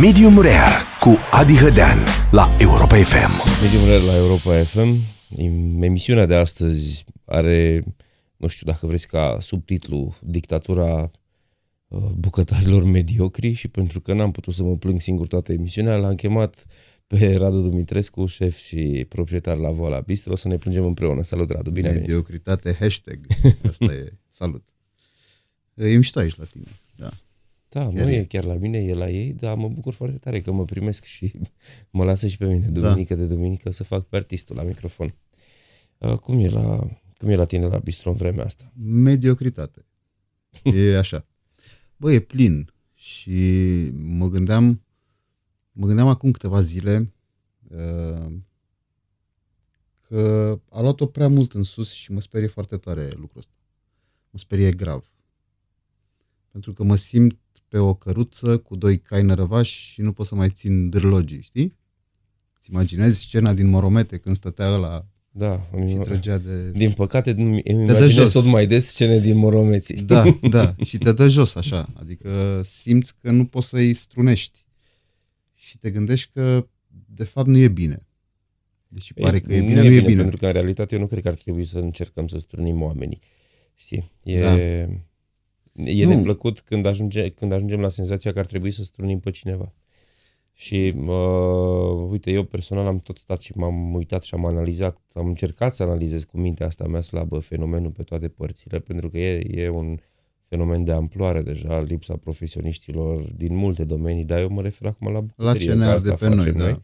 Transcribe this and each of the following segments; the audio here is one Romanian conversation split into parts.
Medium Rare cu Adi Hădean la Europa FM. Medium Rare la Europa FM. Emisiunea de astăzi are, nu știu dacă vreți ca subtitlu, dictatura uh, bucătarilor mediocri și pentru că n-am putut să mă plâng singur toată emisiunea, l-am chemat pe Radu Dumitrescu, șef și proprietar la Vola Bistro, să ne plângem împreună. Salut, Radu, bine Mediocritate, hashtag. Asta e. Salut. E mișto aici la tine. Da, chiar nu e. chiar la mine, e la ei, dar mă bucur foarte tare că mă primesc și mă lasă și pe mine da. duminică da. de duminică să fac pe artistul la microfon. Uh, cum e la, cum e la tine la bistro în vremea asta? Mediocritate. E așa. Băi, e plin și mă gândeam, mă gândeam acum câteva zile uh, că a luat-o prea mult în sus și mă sperie foarte tare lucrul ăsta. Mă sperie grav. Pentru că mă simt pe o căruță cu doi cai nărăvași și nu pot să mai țin dârlogii, știi? Îți imaginezi scena din Moromete când stătea ăla da, și trăgea de... Din păcate, îmi te dă jos. tot mai des scene din Moromeții. Da, da, și te dă jos așa, adică simți că nu poți să-i strunești și te gândești că de fapt nu e bine. Deci Ei, pare că e bine, nu, nu e bine, bine. Pentru că în realitate eu nu cred că ar trebui să încercăm să strunim oamenii. Știi? E... Da E nu. neplăcut când, ajunge, când ajungem la senzația că ar trebui să strunim pe cineva. Și uh, uite, eu personal am tot stat și m-am uitat și am analizat, am încercat să analizez cu mintea asta mea slabă fenomenul pe toate părțile, pentru că e, e un fenomen de amploare deja, lipsa profesioniștilor din multe domenii, dar eu mă refer acum la bucurie, La ce ne de pe noi, da.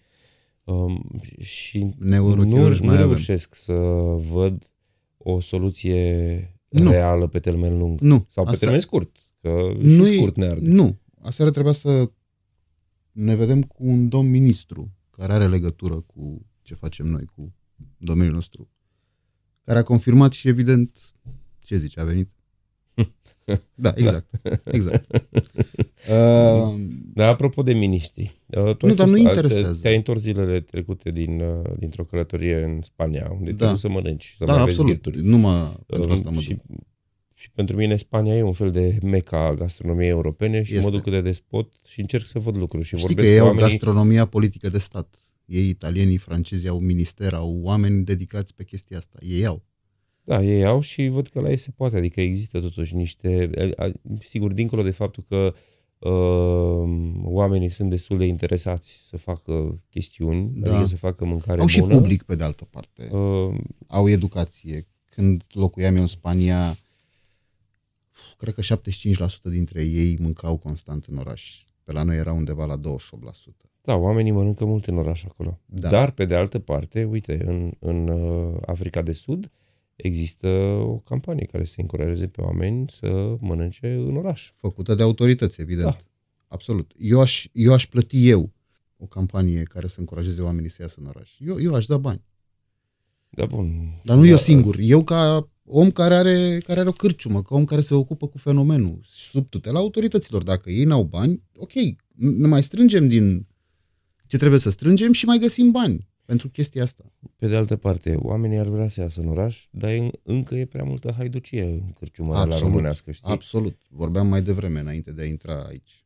Um, și nu, nu mai reușesc avem. să văd o soluție nu. reală pe termen lung. Nu. Sau pe Asta... termen scurt. Că nu și scurt ne arde. Nu. Aseară trebuia să ne vedem cu un domn ministru care are legătură cu ce facem noi, cu domeniul nostru, care a confirmat și evident ce zice, a venit da, da, exact. exact. uh, da, apropo de miniștri. Uh, tu nu, dar nu interesează. Te-ai întors zilele trecute din, uh, dintr-o călătorie în Spania, unde da. să mănânci, să da, mai absolut. Vezi nu mă, pentru uh, asta mă și, duc. și pentru mine Spania e un fel de meca a gastronomiei europene și este. mă duc de despot și încerc să văd lucruri. Și Știi vorbesc că ei au gastronomia politică de stat. Ei, italienii, francezii, au minister, au oameni dedicați pe chestia asta. Ei au. Da, ei au și văd că la ei se poate, adică există totuși niște, sigur, dincolo de faptul că uh, oamenii sunt destul de interesați să facă chestiuni, da. adică să facă mâncare Au bună. și public pe de altă parte, uh, au educație. Când locuiam eu în Spania, cred că 75% dintre ei mâncau constant în oraș. Pe la noi era undeva la 28%. Da, oamenii mănâncă mult în oraș acolo. Da. Dar, pe de altă parte, uite, în, în uh, Africa de Sud, uh, există o campanie care să încurajeze pe oameni să mănânce în oraș. Făcută de autorități, evident. Da. Absolut. Eu aș, eu aș plăti eu o campanie care să încurajeze oamenii să iasă în oraș. Eu, eu aș da bani. Da, bun. Dar nu da, eu singur. Eu ca om care are, care are o cârciumă, ca om care se ocupă cu fenomenul, sub tutela autorităților. Dacă ei n-au bani, ok, ne mai strângem din ce trebuie să strângem și mai găsim bani pentru chestia asta. Pe de altă parte, oamenii ar vrea să iasă în oraș, dar e, încă e prea multă haiducie în cărciuma la românească, știi? Absolut. Vorbeam mai devreme, înainte de a intra aici.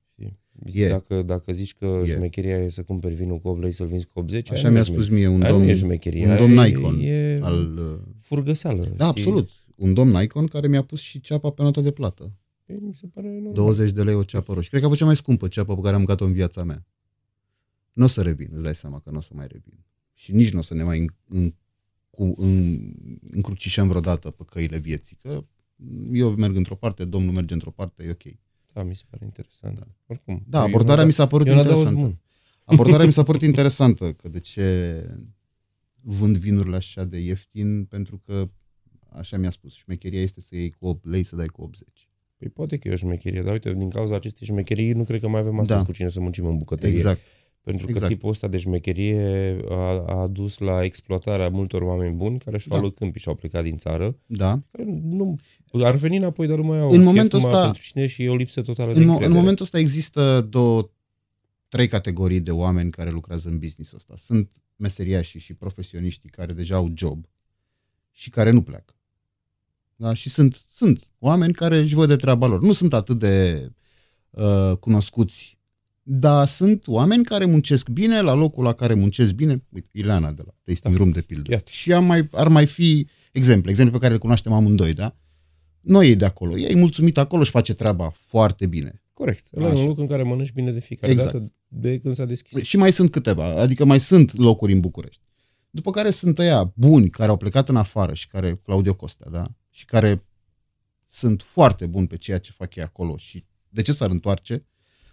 E. Dacă, dacă zici că e. șmecheria e să cumperi vinul cu 8 lei, să-l vinzi cu 80, Așa mi-a spus mie un domn, un domn Nikon. E, al, furgăseală. Da, știi? absolut. Un domn Nikon care mi-a pus și ceapa pe notă de plată. Păi, mi se pare 20 de lei o ceapă roșie. Cred că a fost cea mai scumpă ceapă pe care am gata o în viața mea. Nu o să revin, îți dai seama că nu o să mai revin și nici nu o să ne mai în, în, cu, în, încrucișăm vreodată pe căile vieții. Că eu merg într-o parte, domnul merge într-o parte, e ok. Da, mi se pare interesant. Da. Oricum. Da, abordarea mi s-a părut interesantă. Abordarea mi s-a părut interesantă, că de ce vând vinurile așa de ieftin, pentru că așa mi-a spus, șmecheria este să iei cu 8 lei, să dai cu 80. Păi poate că e o șmecherie, dar uite, din cauza acestei șmecherii nu cred că mai avem da. astăzi da. cu cine să muncim în bucătărie. Exact. Pentru exact. că tipul ăsta de șmecherie a, a dus la exploatarea multor oameni buni care și-au da. luat câmpii și au plecat din țară. Da. Care nu, ar veni înapoi, dar nu mai au în momentul ăsta, pentru cine și e o lipsă totală în, de încredere. În momentul ăsta există două, trei categorii de oameni care lucrează în businessul ăsta. Sunt meseriașii și profesioniștii care deja au job și care nu pleacă. Da? Și sunt, sunt oameni care își văd de treaba lor. Nu sunt atât de uh, cunoscuți dar sunt oameni care muncesc bine la locul la care muncesc bine, uite, Ileana de la Tasting da. Room de pildă. Iată. Și ar mai, ar mai fi exemple, exemple pe care le cunoaștem amândoi, da? Noi e de acolo, ea e mulțumit acolo și face treaba foarte bine. Corect, la un loc în care mănânci bine de fiecare exact. dată de când s-a deschis. Păi și mai sunt câteva, adică mai sunt locuri în București. După care sunt ăia buni care au plecat în afară și care, Claudio Costa, da? Și care sunt foarte buni pe ceea ce fac ei acolo și de ce s-ar întoarce?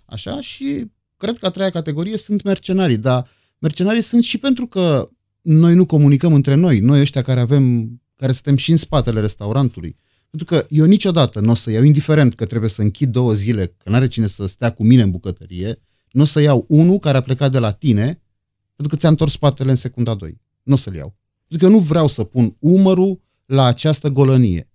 Așa și cred că a treia categorie sunt mercenarii, dar mercenarii sunt și pentru că noi nu comunicăm între noi, noi ăștia care avem, care suntem și în spatele restaurantului. Pentru că eu niciodată nu o să iau, indiferent că trebuie să închid două zile, că nu are cine să stea cu mine în bucătărie, nu o să iau unul care a plecat de la tine, pentru că ți-a întors spatele în secunda 2. Nu o să-l iau. Pentru că eu nu vreau să pun umărul la această golănie.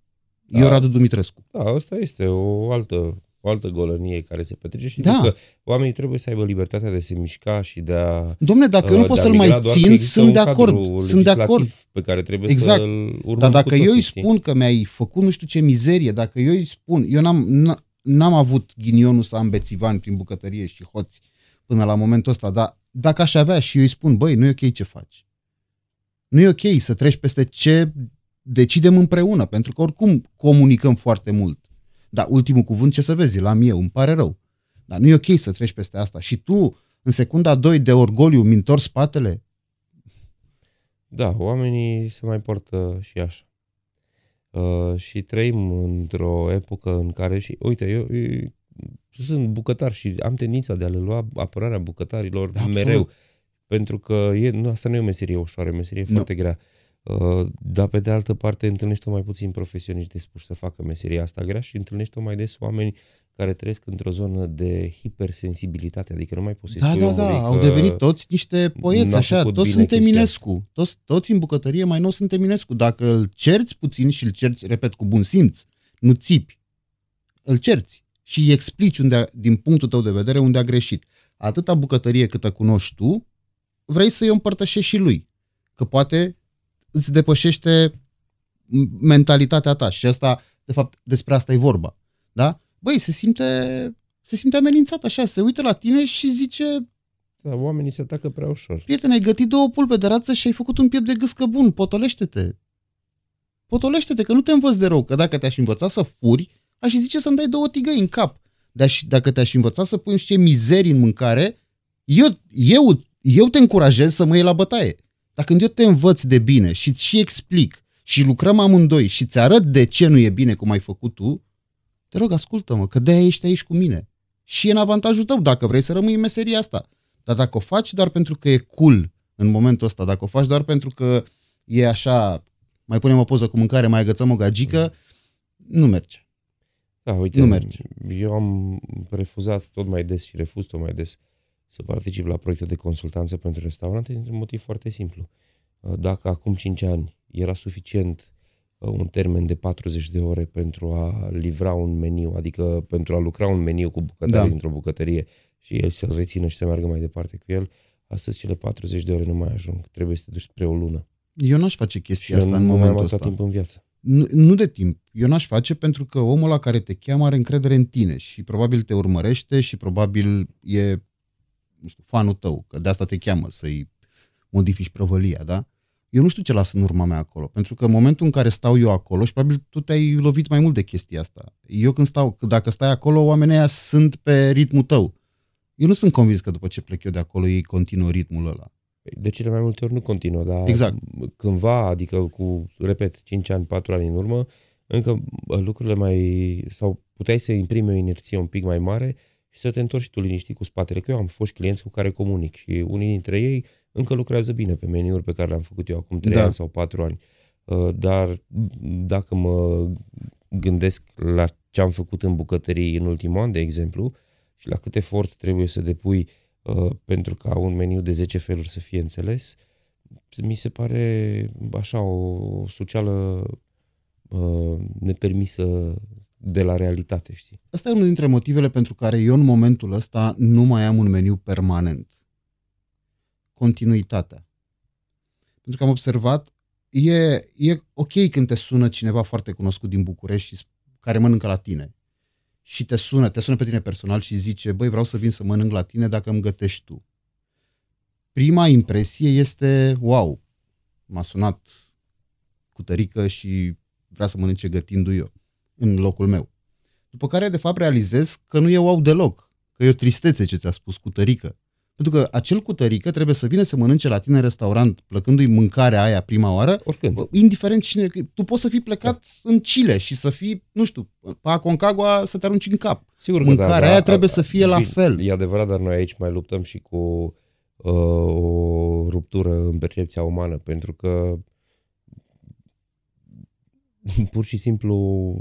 Da. Eu, Radu Dumitrescu. Da, asta este o altă o altă golănie care se petrece și da. că oamenii trebuie să aibă libertatea de a se mișca și de a Domne, dacă uh, nu pot să-l mai țin, sunt de acord, sunt de acord pe care trebuie exact. să-l urmăm Dar dacă eu îi spun că mi-ai făcut nu știu ce mizerie, dacă eu îi spun, eu n-am, n-am avut ghinionul să am bețivan prin bucătărie și hoți până la momentul ăsta, dar dacă aș avea și eu îi spun, băi, nu e ok ce faci. Nu e ok să treci peste ce decidem împreună, pentru că oricum comunicăm foarte mult dar ultimul cuvânt ce să vezi, l-am eu, îmi pare rău. Dar nu e ok să treci peste asta. Și tu, în secunda 2 de orgoliu, mi întorci spatele? Da, oamenii se mai portă și așa. Uh, și trăim într-o epocă în care și, uite, eu, eu sunt bucătar și am tendința de a le lua apărarea bucătarilor da, mereu. Absolut. Pentru că e, nu, asta nu e o meserie ușoară, e o meserie no. foarte grea. Uh, Uh, dar pe de altă parte întâlnești-o mai puțin profesioniști dispuși să facă meseria asta grea și întâlnești-o mai des oameni care trăiesc într-o zonă de hipersensibilitate, adică nu mai poți să da, da, da, au devenit toți niște poeți, așa, toți sunt Eminescu, toți, toți în bucătărie mai nou sunt Eminescu, dacă îl cerți puțin și îl cerți, repet, cu bun simț, nu țipi, îl cerți și îi explici unde a, din punctul tău de vedere unde a greșit. Atâta bucătărie câtă cunoști tu, vrei să-i împărtășești și lui, că poate îți depășește mentalitatea ta și asta, de fapt, despre asta e vorba. Da? Băi, se simte, se simte amenințat așa, se uită la tine și zice... Da, oamenii se atacă prea ușor. Prieten, ai gătit două pulpe de rață și ai făcut un piept de gâscă bun, potolește-te. Potolește-te, că nu te învăț de rău, că dacă te-aș învăța să furi, aș zice să-mi dai două tigăi în cap. Dar dacă te-aș învăța să pui niște mizerii în mâncare, eu, eu, eu te încurajez să mă iei la bătaie. Dar când eu te învăț de bine și îți și explic și lucrăm amândoi și îți arăt de ce nu e bine cum ai făcut tu, te rog, ascultă-mă, că de-aia ești aici cu mine. Și e în avantajul tău dacă vrei să rămâi în meseria asta. Dar dacă o faci doar pentru că e cool în momentul ăsta, dacă o faci doar pentru că e așa, mai punem o poză cu mâncare, mai agățăm o gagică, nu merge. Da, uite, nu merge. eu am refuzat tot mai des și refuz tot mai des uh, să particip la proiecte de consultanță pentru restaurante dintr-un motiv foarte simplu. Uh, dacă acum 5 ani era suficient uh, un termen de 40 de ore pentru a livra un meniu, adică pentru a lucra un meniu cu bucătare da. dintr-o bucătărie și el să-l rețină și să meargă mai departe cu el, astăzi cele 40 de ore nu mai ajung. Trebuie să te duci spre o lună. Eu n-aș face chestia și asta în momentul ăsta. timp în viață. Nu, nu de timp. Eu n-aș face pentru că omul la care te cheamă are încredere în tine și probabil te urmărește și probabil e nu știu, fanul tău, că de asta te cheamă să-i modifici prăvălia, da? Eu nu știu ce las în urma mea acolo, pentru că în momentul în care stau eu acolo, și probabil tu te-ai lovit mai mult de chestia asta, eu când stau, dacă stai acolo, oamenii aia sunt pe ritmul tău. Eu nu sunt convins că după ce plec eu de acolo, ei continuă ritmul ăla. Păi, de cele mai multe ori nu continuă, dar exact. cândva, adică cu, repet, 5 ani, 4 ani în urmă, încă lucrurile mai, sau puteai să imprimi o inerție un pic mai mare și să te întorci și tu liniștit cu spatele. Că eu am fost clienți cu care comunic și unii dintre ei încă lucrează bine pe meniuri pe care le-am făcut eu acum 3 da. ani sau 4 ani. Uh, dar dacă mă gândesc la ce am făcut în bucătării în ultimul an, de exemplu, și la cât efort trebuie să depui uh, pentru ca un meniu de 10 feluri să fie înțeles, mi se pare așa o suceală uh, nepermisă de la realitate, știi? Asta e unul dintre motivele pentru care eu în momentul ăsta nu mai am un meniu permanent. Continuitatea. Pentru că am observat, e, e ok când te sună cineva foarte cunoscut din București și care mănâncă la tine și te sună, te sună pe tine personal și zice, băi, vreau să vin să mănânc la tine dacă îmi gătești tu. Prima impresie este, wow, m-a sunat cu tărică și vrea să mănânce gătindu eu în locul meu. După care, de fapt, realizez că nu eu au deloc, că e o tristețe ce ți-a spus cu tărică. Pentru că acel cu tărică trebuie să vină să mănânce la tine în restaurant, plăcându-i mâncarea aia prima oară, Oricând. indiferent cine... Tu poți să fii plecat da. în Chile și să fii, nu știu, pe Aconcagua să te arunci în cap. Sigur că da, mâncarea da, aia trebuie a, să fie bine, la fel. E adevărat, dar noi aici mai luptăm și cu uh, o ruptură în percepția umană, pentru că pur și simplu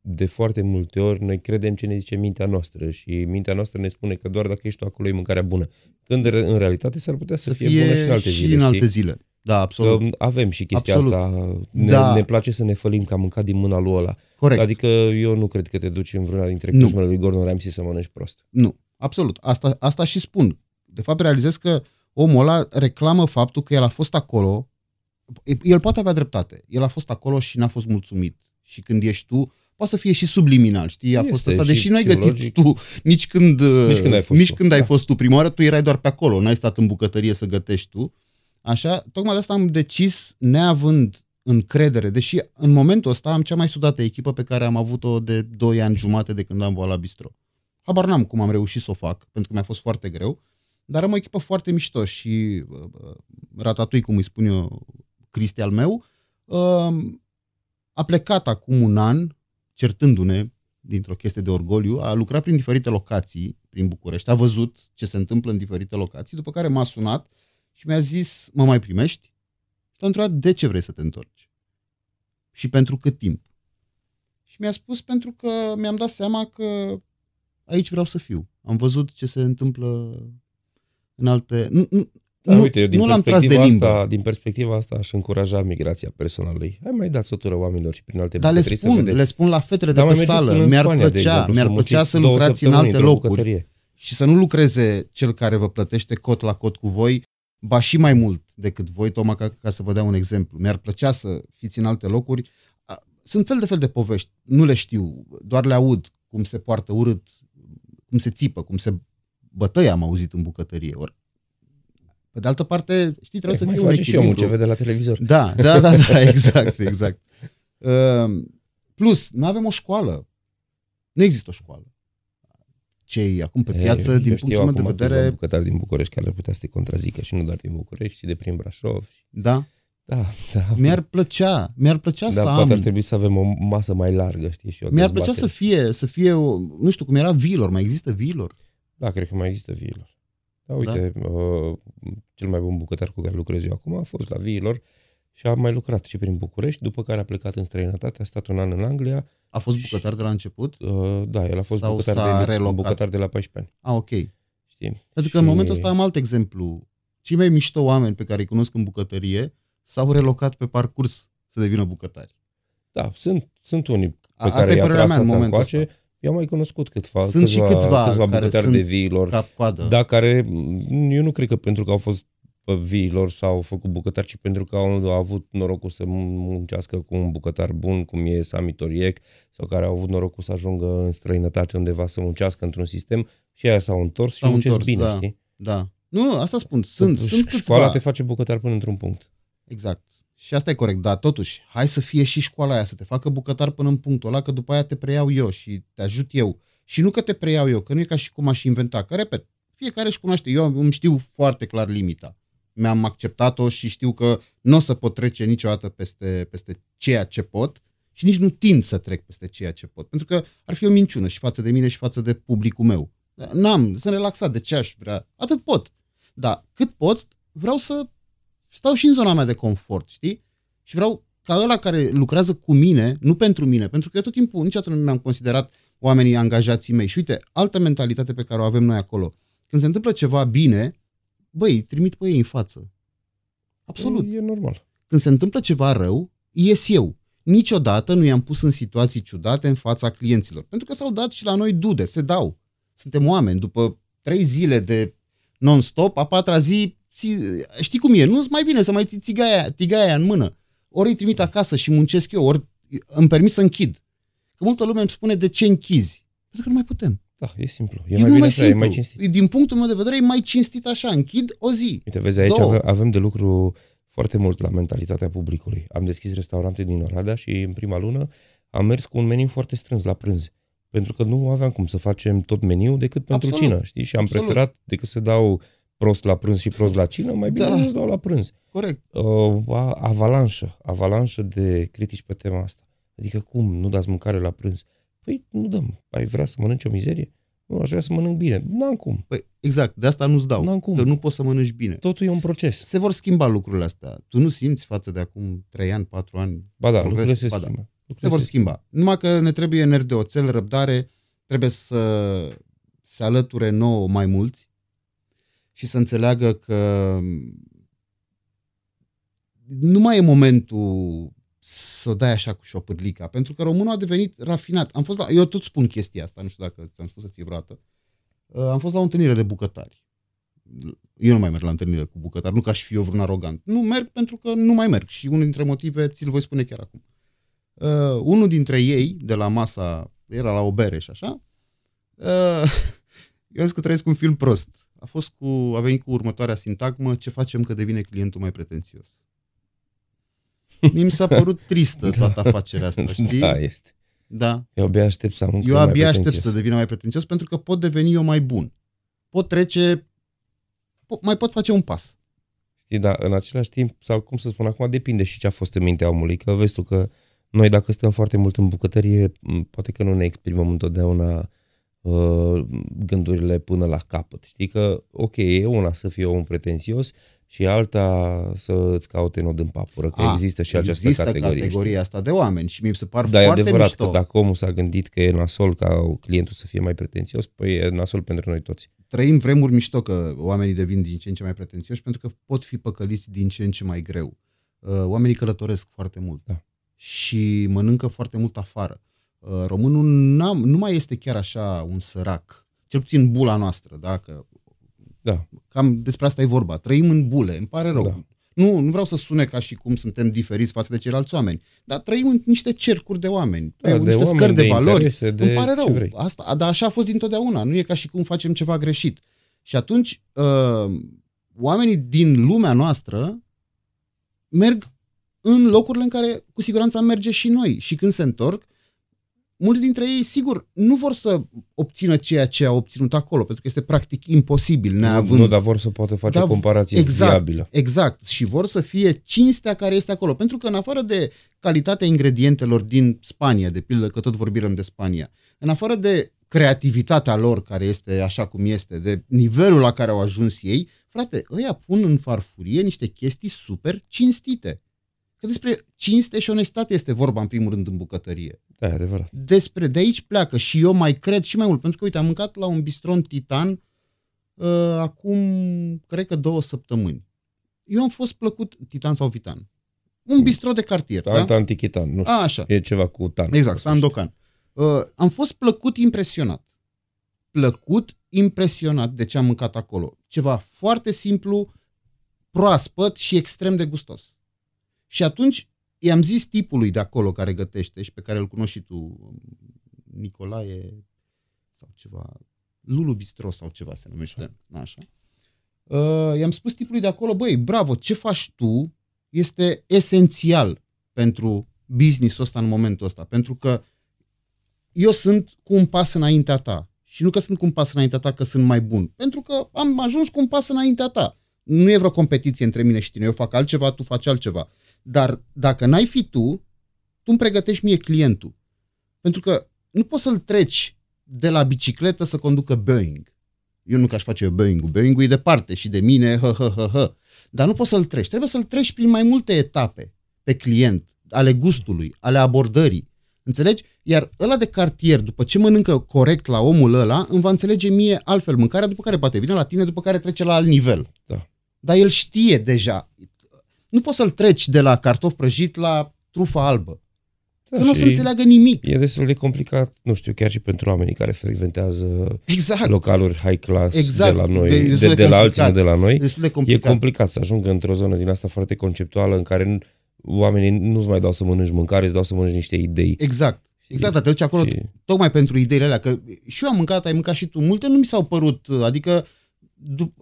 de foarte multe ori noi credem ce ne zice mintea noastră și mintea noastră ne spune că doar dacă ești tu acolo e mâncarea bună. Când în realitate s-ar putea să, să fie, fie bună și în alte și zile. în alte zile. Da, absolut. Că avem și chestia absolut. asta. Ne, da. ne place să ne fălim că am mâncat din mâna lui ăla. Corect. Adică eu nu cred că te duci în vreuna dintre cușmele lui Gordon Ramsay să mănânci prost. Nu, absolut. Asta, asta și spun. De fapt realizez că omul ăla reclamă faptul că el a fost acolo, el poate avea dreptate. El a fost acolo și n-a fost mulțumit. Și când ești tu, poate să fie și subliminal, știi? A este fost asta, deși nu ai gătit tu nici când, nici când ai fost, nici tu. Când ai da. fost tu prima oară, tu erai doar pe acolo, n-ai stat în bucătărie să gătești tu. Așa, tocmai de asta am decis, neavând încredere, deși în momentul ăsta am cea mai sudată echipă pe care am avut-o de 2 ani jumate de când am voat la bistro. Habar n-am cum am reușit să o fac, pentru că mi-a fost foarte greu, dar am o echipă foarte mișto și uh, ratatui, cum îi spun eu Cristi al meu, um, a plecat acum un an, certându-ne dintr-o chestie de orgoliu, a lucrat prin diferite locații prin București, a văzut ce se întâmplă în diferite locații, după care m-a sunat și mi-a zis, mă mai primești? Și l-a întrebat, de ce vrei să te întorci? Și pentru cât timp? Și mi-a spus, pentru că mi-am dat seama că aici vreau să fiu. Am văzut ce se întâmplă în alte... Dar, nu, uite, eu din nu l-am tras de limbă. Asta, din perspectiva asta aș încuraja migrația personalului. Hai mai dați o tură oamenilor și prin alte Dar le spun, să le spun la fetele de da, pe sală, mi-ar Spania, plăcea, exemplu, mi-ar plăcea să lucrați în alte locuri bucătărie. și să nu lucreze cel care vă plătește cot la cot cu voi, ba și mai mult decât voi, Toma, ca, ca să vă dea un exemplu. Mi-ar plăcea să fiți în alte locuri. Sunt fel de fel de povești, nu le știu, doar le aud, cum se poartă urât, cum se țipă, cum se bătăie, am auzit în bucătărie. Ori pe de altă parte, știi, trebuie e, să fie un echilibru. și eu vede la televizor. Da, da, da, da, exact, exact. Uh, plus, nu avem o școală. Nu există o școală. Cei acum pe piață, e, din punctul meu de vedere... bucătari din București care ar putea să te contrazică și nu doar din București, ci de prin Brașov. Da. Da, da. Mi-ar plăcea, mi-ar plăcea da, să poate am... ar trebui să avem o masă mai largă, știi, și o Mi-ar plăcea să fie, să fie, o, nu știu cum era Vilor, mai există Vilor? Da, cred că mai există Vilor. Da, uite, da. Uh, cel mai bun bucătar cu care lucrez eu acum a fost la Viilor și a mai lucrat și prin București, după care a plecat în străinătate, a stat un an în Anglia. A fost și, bucătar de la început? Uh, da, el a fost Sau bucătar s-a de, bucătar de la 14 ani. Ah, ok. Știi? Pentru că și... în momentul ăsta am alt exemplu. Cei mai mișto oameni pe care îi cunosc în bucătărie s-au relocat pe parcurs să devină bucătari. Da, sunt, sunt unii pe a, care i-a tras în momentul încoace, ăsta eu am mai cunoscut câtva, Sunt câțiva, și câțiva, câțiva care sunt de viilor, cap-coadă. da, care eu nu cred că pentru că au fost viilor sau au făcut bucătari, ci pentru că au, avut norocul să muncească cu un bucătar bun, cum e Sami Toriec, sau care au avut norocul să ajungă în străinătate undeva să muncească într-un sistem și aia s-au întors și s-au muncesc întors, bine, da, știi? Da. Nu, asta spun, sunt, sunt, sunt câțiva. Școala te face bucătar până într-un punct. Exact. Și asta e corect, dar totuși, hai să fie și școala aia, să te facă bucătar până în punctul ăla, că după aia te preiau eu și te ajut eu. Și nu că te preiau eu, că nu e ca și cum aș inventa, că repet, fiecare își cunoaște. Eu îmi știu foarte clar limita. Mi-am acceptat-o și știu că nu o să pot trece niciodată peste, peste ceea ce pot și nici nu tind să trec peste ceea ce pot. Pentru că ar fi o minciună și față de mine și față de publicul meu. N-am, sunt relaxat, de ce aș vrea? Atât pot. Dar cât pot, vreau să stau și în zona mea de confort, știi? Și vreau ca ăla care lucrează cu mine, nu pentru mine, pentru că eu tot timpul niciodată nu mi-am considerat oamenii angajații mei. Și uite, altă mentalitate pe care o avem noi acolo. Când se întâmplă ceva bine, băi, trimit pe ei în față. Absolut. E normal. Când se întâmplă ceva rău, ies eu. Niciodată nu i-am pus în situații ciudate în fața clienților. Pentru că s-au dat și la noi dude, se dau. Suntem oameni. După trei zile de non-stop, a patra zi știi cum e, nu-ți mai bine să mai ții tigaia, tigaia în mână. Ori îi trimit acasă și muncesc eu, ori îmi permis să închid. Că multă lume îmi spune de ce închizi. Pentru că nu mai putem. Da, e simplu. E, e mai bine mai așa, simplu. e mai cinstit. Din punctul meu de vedere, e mai cinstit așa. Închid o zi. Uite, vezi, aici două. avem de lucru foarte mult la mentalitatea publicului. Am deschis restaurante din Oradea și în prima lună am mers cu un meniu foarte strâns la prânz. Pentru că nu aveam cum să facem tot meniul decât pentru Absolut. cină, știi? Și am Absolut. preferat decât să dau prost la prânz și prost la cină, mai bine da. nu-ți dau la prânz. Corect. Uh, avalanșă, avalanșă de critici pe tema asta. Adică cum, nu dați mâncare la prânz? Păi nu dăm. Ai vrea să mănânci o mizerie? Nu, aș vrea să mănânc bine. N-am cum. Păi exact, de asta nu-ți dau. N-am cum. Că nu poți să mănânci bine. Totul e un proces. Se vor schimba lucrurile astea. Tu nu simți față de acum 3 ani, 4 ani. Ba da, progres, lucrurile se ba da. schimbă. Da. Lucrurile se vor schimba. Numai că ne trebuie nervi de oțel, răbdare, trebuie să se alăture nouă mai mulți și să înțeleagă că nu mai e momentul să o dai așa cu șopârlica, pentru că românul a devenit rafinat. Am fost la, eu tot spun chestia asta, nu știu dacă ți-am spus ție vreodată. Uh, am fost la o întâlnire de bucătari. Eu nu mai merg la întâlnire cu bucătari, nu ca aș fi eu vreun arogant. Nu merg pentru că nu mai merg și unul dintre motive ți-l voi spune chiar acum. Uh, unul dintre ei, de la masa, era la o bere și așa, uh, eu zic că trăiesc un film prost a, fost cu, a venit cu următoarea sintagmă, ce facem că devine clientul mai pretențios. Mi s-a părut tristă da. toată afacerea asta, da, știi? Da, este. Da. Eu abia aștept să am Eu abia aștept să devină mai pretențios pentru că pot deveni eu mai bun. Pot trece, po, mai pot face un pas. Știi, dar în același timp, sau cum să spun acum, depinde și ce a fost în mintea omului, că vezi tu că noi dacă stăm foarte mult în bucătărie, poate că nu ne exprimăm întotdeauna uh, gândurile până la capăt. Știi că, ok, e una să fie un pretențios și alta să ți caute nod în papură, că A, ah, există și această există categorie. categoria știi? asta de oameni și mi se par da, foarte e adevărat mișto. că dacă omul s-a gândit că e nasol ca clientul să fie mai pretențios, păi e nasol pentru noi toți. Trăim vremuri mișto că oamenii devin din ce în ce mai pretențioși pentru că pot fi păcăliți din ce în ce mai greu. Uh, oamenii călătoresc foarte mult da. și mănâncă foarte mult afară Uh, românul nu mai este chiar așa un sărac. Cel puțin bula noastră, dacă... Da. Cam despre asta e vorba. Trăim în bule, îmi pare rău. Da. Nu, nu vreau să sune ca și cum suntem diferiți față de ceilalți oameni, dar trăim în niște cercuri de oameni, da, de niște oameni, scări de, de valori. Interese, de Îmi pare rău. Asta, dar așa a fost dintotdeauna. Nu e ca și cum facem ceva greșit. Și atunci, uh, oamenii din lumea noastră merg în locurile în care cu siguranță merge și noi. Și când se întorc, mulți dintre ei, sigur, nu vor să obțină ceea ce a obținut acolo, pentru că este practic imposibil neavând... Nu, dar vor să poată face da, o comparație exact, viabilă. Exact, și vor să fie cinstea care este acolo, pentru că în afară de calitatea ingredientelor din Spania, de pildă că tot vorbim de Spania, în afară de creativitatea lor care este așa cum este, de nivelul la care au ajuns ei, frate, ăia pun în farfurie niște chestii super cinstite Că despre cinste și onestate este vorba, în primul rând, în bucătărie. Da, adevărat. Despre de aici pleacă și eu mai cred și mai mult. Pentru că, uite, am mâncat la un bistron titan uh, acum, cred că două săptămâni. Eu am fost plăcut, titan sau vitan, un hmm. bistro de cartier. Tant da? antichitan, nu știu. A, așa. E ceva cu tan. Exact, sandocan. Uh, am fost plăcut impresionat. Plăcut impresionat de ce am mâncat acolo. Ceva foarte simplu, proaspăt și extrem de gustos. Și atunci i-am zis tipului de acolo care gătește și pe care îl cunoști și tu, Nicolae sau ceva, Lulu Bistro sau ceva se numește, așa. Da, așa. Uh, i-am spus tipului de acolo, băi, bravo, ce faci tu este esențial pentru business-ul ăsta în momentul ăsta, pentru că eu sunt cu un pas înaintea ta și nu că sunt cu un pas înaintea ta că sunt mai bun, pentru că am ajuns cu un pas înaintea ta. Nu e vreo competiție între mine și tine, eu fac altceva, tu faci altceva. Dar dacă n-ai fi tu, tu îmi pregătești mie clientul. Pentru că nu poți să-l treci de la bicicletă să conducă Boeing. Eu nu că aș face Boeing-ul. Boeing-ul e departe și de mine, hă, hă, hă, hă. Dar nu poți să-l treci. Trebuie să-l treci prin mai multe etape pe client, ale gustului, ale abordării. Înțelegi? Iar ăla de cartier, după ce mănâncă corect la omul ăla, îmi va înțelege mie altfel mâncarea, după care poate vine la tine, după care trece la alt nivel. Da. Dar el știe deja. Nu poți să-l treci de la cartof prăjit la trufa albă. Da, că nu o să înțeleagă nimic. E destul de complicat, nu știu, chiar și pentru oamenii care frecventează exact. localuri high class exact. de la noi, de, de, de, de, de la alții, de la noi. de complicat. E complicat să ajungă într-o zonă din asta foarte conceptuală în care oamenii nu-ți mai dau să mănânci mâncare, îți dau să mănânci niște idei. Exact. Exact, dar te duci acolo și... tocmai pentru ideile alea, că și eu am mâncat, ai mâncat și tu, multe nu mi s-au părut, adică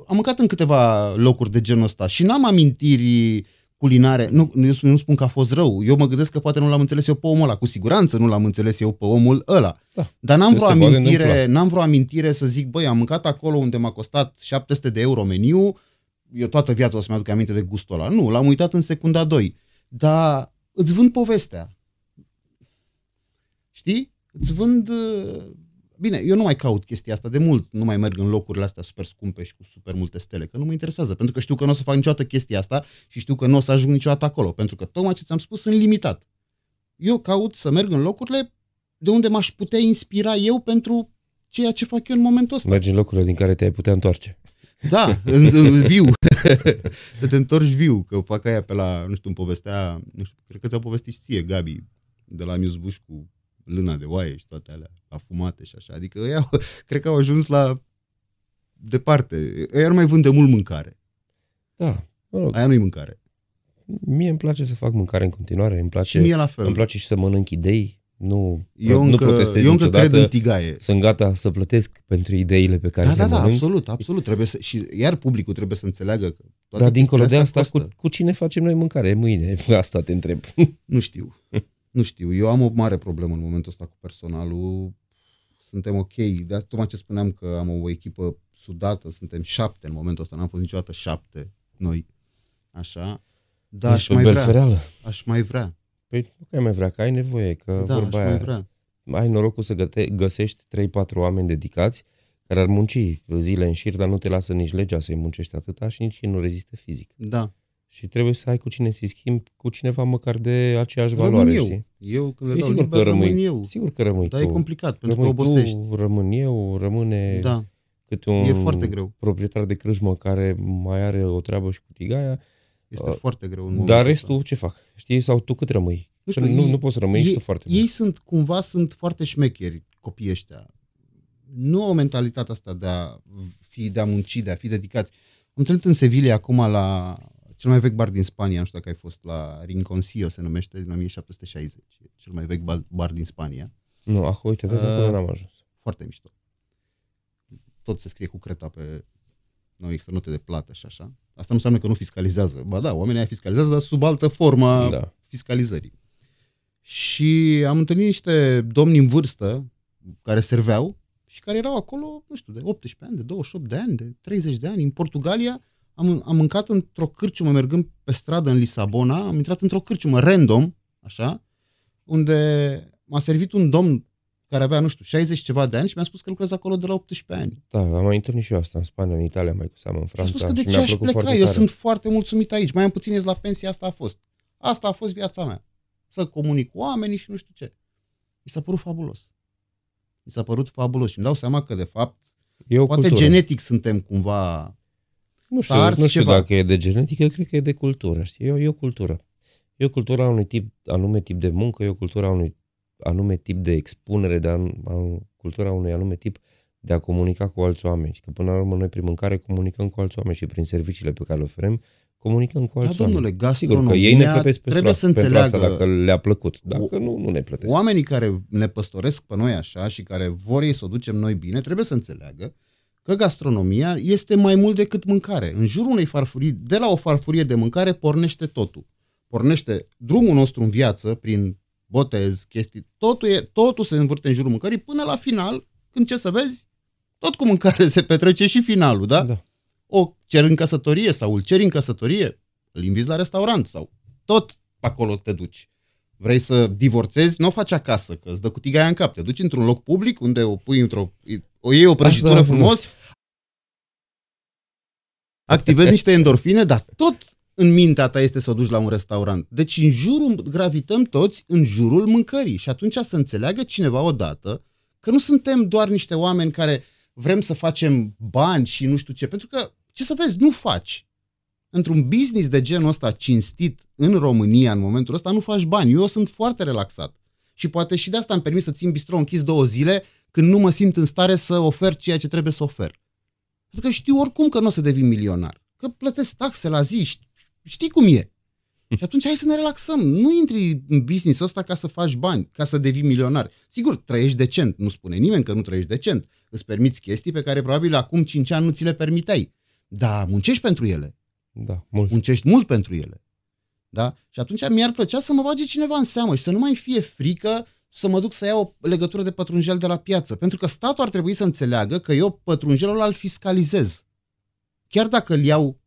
am mâncat în câteva locuri de genul ăsta și n-am amintiri culinare. Nu, nu, nu spun că a fost rău. Eu mă gândesc că poate nu l-am înțeles eu pe omul ăla. Cu siguranță nu l-am înțeles eu pe omul ăla. Da, Dar n-am vreo, amintire, n-am vreo amintire să zic, băi, am mâncat acolo unde m-a costat 700 de euro meniu, eu toată viața o să-mi aduc aminte de gustul ăla. Nu, l-am uitat în secunda 2. Dar îți vând povestea. Știi? Îți vând Bine, eu nu mai caut chestia asta de mult, nu mai merg în locurile astea super scumpe și cu super multe stele, că nu mă interesează, pentru că știu că nu o să fac niciodată chestia asta și știu că nu o să ajung niciodată acolo, pentru că tocmai ce ți-am spus, sunt limitat. Eu caut să merg în locurile de unde m-aș putea inspira eu pentru ceea ce fac eu în momentul ăsta. Mergi în locurile din care te-ai putea întoarce. Da, în, în viu. să te întorci viu, că fac aia pe la, nu știu, îmi povestea, nu știu, cred că ți-a povestit și ție, Gabi, de la Amuse Bush cu luna de oaie și toate alea, afumate și așa. Adică ei cred că au ajuns la departe. Ei ar mai vând de mult mâncare. Da. Mă rog. Aia nu-i mâncare. Mie îmi place să fac mâncare în continuare, îmi place, și mie la fel. Îmi place și să mănânc idei, nu, eu încă, nu protestez eu încă niciodată, cred în tigaie. Sunt gata să plătesc pentru ideile pe care da, le Da, da, da, absolut, absolut. Trebuie să, și iar publicul trebuie să înțeleagă că Dar dincolo de asta, cu, cu cine facem noi mâncare mâine? Asta te întreb. Nu știu. nu știu, eu am o mare problemă în momentul ăsta cu personalul, suntem ok, de asta tocmai ce spuneam că am o echipă sudată, suntem șapte în momentul ăsta, n-am fost niciodată șapte noi, așa, dar aș mai, vrea. vrea, aș mai vrea. Păi nu că ai mai vrea, că ai nevoie, că da, vorba aș mai vrea. ai norocul să găte- găsești 3-4 oameni dedicați care ar munci zile în șir, dar nu te lasă nici legea să-i muncești atâta și nici nu rezistă fizic. Da, și trebuie să ai cu cine să-i schimbi, cu cineva măcar de aceeași rămân valoare. Eu. Știi? eu când le dau sigur liber, că rămâi, rămân eu. Sigur că rămâi Dar tu. e complicat, pentru rămâi că obosești. Tu, rămân eu, rămâne da. câte un e foarte greu. proprietar de crâșmă care mai are o treabă și cu tigaia. Este uh, foarte greu. În dar restul ce fac? Știi? Sau tu cât rămâi? Nu, știu, nu, ei, nu poți să rămâi ei, și foarte Ei mic. sunt, cumva, sunt foarte șmecheri copiii ăștia. Nu au mentalitatea asta de a fi, de a munci, de a fi dedicați. Am întâlnit în Sevilla acum la cel mai vechi bar din Spania, nu știu dacă ai fost la Rinconcillo, se numește, din 1760, cel mai vechi bar din Spania. Nu, acum uite, vezi, uh, acolo n-am ajuns. Foarte mișto. Tot se scrie cu creta pe noi există note de plată și așa. Asta nu înseamnă că nu fiscalizează. Ba da, oamenii aia fiscalizează, dar sub altă formă da. fiscalizării. Și am întâlnit niște domni în vârstă care serveau și care erau acolo, nu știu, de 18 ani, de 28 de ani, de 30 de ani în Portugalia am, am mâncat într-o cârciumă, mergând pe stradă în Lisabona, am intrat într-o cârciumă random, așa, unde m-a servit un domn care avea, nu știu, 60 ceva de ani și mi-a spus că lucrez acolo de la 18 ani. Da, am mai întâlnit și eu asta în Spania, în Italia, mai cu seamă, în Franța. Și spus că de și ce aș pleca, eu tare. sunt foarte mulțumit aici, mai am puțin la pensie, asta a fost. Asta a fost viața mea. Să comunic cu oamenii și nu știu ce. Mi s-a părut fabulos. Mi s-a părut fabulos și îmi dau seama că, de fapt, Eu poate cultură. genetic suntem cumva nu știu, nu știu ceva. dacă e de genetică, cred că e de cultură, știi? E o, e o cultură. E o cultură a unui tip, anume tip de muncă, e o cultură a unui anume tip de expunere, de a, cultura unui anume tip de a comunica cu alți oameni. Și că până la urmă noi prin mâncare comunicăm cu alți oameni și prin serviciile pe care le oferim comunicăm cu da, alți da, oameni. domnule, gastronomia Sigur că ei ne plătesc pentru, trebuie să pentru asta dacă le-a plăcut. Dacă o, nu, nu ne plătesc. Oamenii care ne păstoresc pe noi așa și care vor ei să o ducem noi bine, trebuie să înțeleagă că gastronomia este mai mult decât mâncare. În jurul unei farfurii, de la o farfurie de mâncare, pornește totul. Pornește drumul nostru în viață, prin botez, chestii, totul, e, totul se învârte în jurul mâncării până la final, când ce să vezi, tot cu mâncare se petrece și finalul, da? da. O cer în căsătorie sau îl ceri în căsătorie, îl inviți la restaurant sau tot acolo te duci vrei să divorțezi, nu o faci acasă, că îți dă cu tigaia în cap. Te duci într-un loc public unde o pui într-o... o iei o prăjitură frumos, activezi niște endorfine, dar tot în mintea ta este să o duci la un restaurant. Deci în jurul, gravităm toți în jurul mâncării și atunci să înțeleagă cineva odată că nu suntem doar niște oameni care vrem să facem bani și nu știu ce, pentru că, ce să vezi, nu faci într-un business de genul ăsta cinstit în România în momentul ăsta nu faci bani. Eu sunt foarte relaxat. Și poate și de asta am permis să țin bistro închis două zile când nu mă simt în stare să ofer ceea ce trebuie să ofer. Pentru că știu oricum că nu o să devin milionar. Că plătesc taxe la zi, știi cum e. Hm. Și atunci hai să ne relaxăm. Nu intri în business ăsta ca să faci bani, ca să devii milionar. Sigur, trăiești decent. Nu spune nimeni că nu trăiești decent. Îți permiți chestii pe care probabil acum 5 ani nu ți le permiteai. Dar muncești pentru ele. Da, mult. Muncești mult pentru ele. Da? Și atunci mi-ar plăcea să mă bage cineva în seamă și să nu mai fie frică să mă duc să iau o legătură de pătrunjel de la piață. Pentru că statul ar trebui să înțeleagă că eu pătrunjelul îl fiscalizez. Chiar dacă îl iau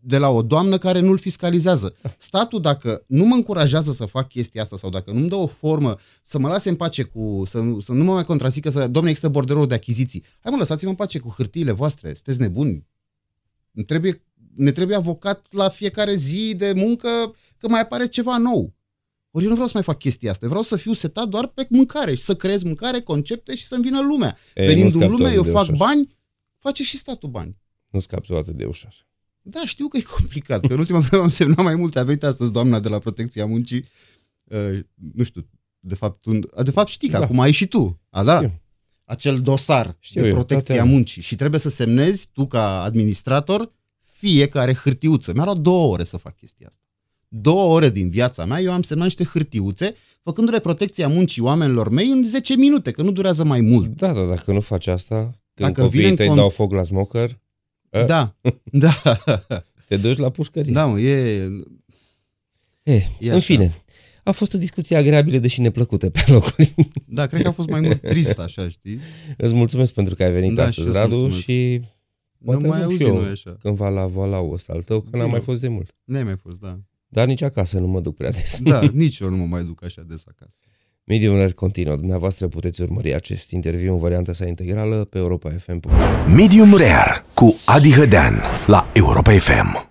de la o doamnă care nu-l fiscalizează. Statul, dacă nu mă încurajează să fac chestia asta sau dacă nu-mi dă o formă să mă lase în pace cu, să, să nu mă mai contrazică, să, domne, există borderul de achiziții. Hai mă, lăsați-mă în pace cu hârtiile voastre, sunteți nebuni. Îmi trebuie ne trebuie avocat la fiecare zi de muncă că mai apare ceva nou. Ori eu nu vreau să mai fac chestia asta, vreau să fiu setat doar pe mâncare și să creez mâncare, concepte și să-mi vină lumea. Ei, Venind în lume, eu fac ușor. bani, face și statul bani. Nu scap tu de ușor. Da, știu că e complicat, Pe ultima vreme am semnat mai multe. A venit astăzi doamna de la Protecția Muncii, uh, nu știu, de fapt, un, de fapt știi că da. acum ai și tu. A, da? Știu. Acel dosar Știu de protecția eu, muncii și trebuie să semnezi tu ca administrator fiecare hârtiuță. Mi-a luat două ore să fac chestia asta. Două ore din viața mea eu am semnat niște hârtiuțe făcându-le protecția muncii oamenilor mei în 10 minute, că nu durează mai mult. Da, da, dacă nu faci asta, când dacă copiii tăi cont... dau foc la smoker... Ă? Da, da. Te duci la pușcărie. Da, mă, e... e, e în fine, a fost o discuție agreabilă, deși neplăcută pe locuri. Da, cred că a fost mai mult trist, așa, știi? Îți mulțumesc pentru că ai venit da, astăzi, Radu, mulțumesc. și Poate nu mai auzi eu așa. cândva la valaul ăsta al tău, că n-am mai fost de mult. N-ai mai fost, da. Dar nici acasă nu mă duc prea des. Da, nici eu nu mă mai duc așa des acasă. Medium Rare continuă. Dumneavoastră puteți urmări acest interviu în varianta sa integrală pe Europa FM. Medium Rare cu Adi Hădean la Europa FM.